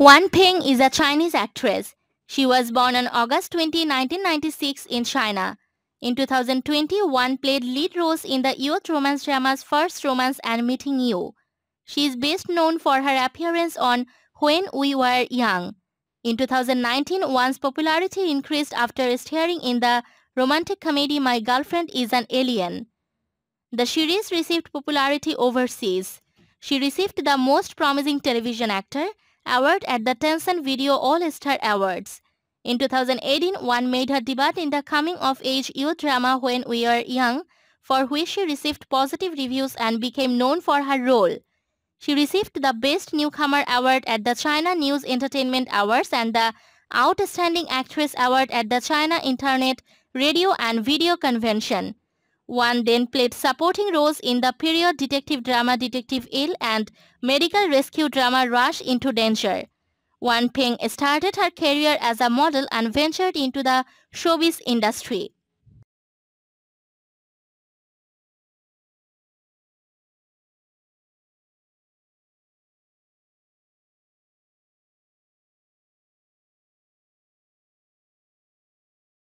Wan Ping is a Chinese actress. She was born on August 20, 1996 in China. In 2020, Wan played lead roles in the youth romance dramas First Romance and Meeting You. She is best known for her appearance on When We Were Young. In 2019, Wan's popularity increased after starring in the romantic comedy My Girlfriend is an Alien. The series received popularity overseas. She received the Most Promising Television Actor award at the Tencent Video All-Star Awards. In 2018, one made her debut in the coming-of-age youth drama When We Are Young, for which she received positive reviews and became known for her role. She received the Best Newcomer Award at the China News Entertainment Awards and the Outstanding Actress Award at the China Internet Radio and Video Convention. One then played supporting roles in the period detective drama Detective Ill and medical rescue drama Rush into Danger. Wan Peng started her career as a model and ventured into the showbiz industry.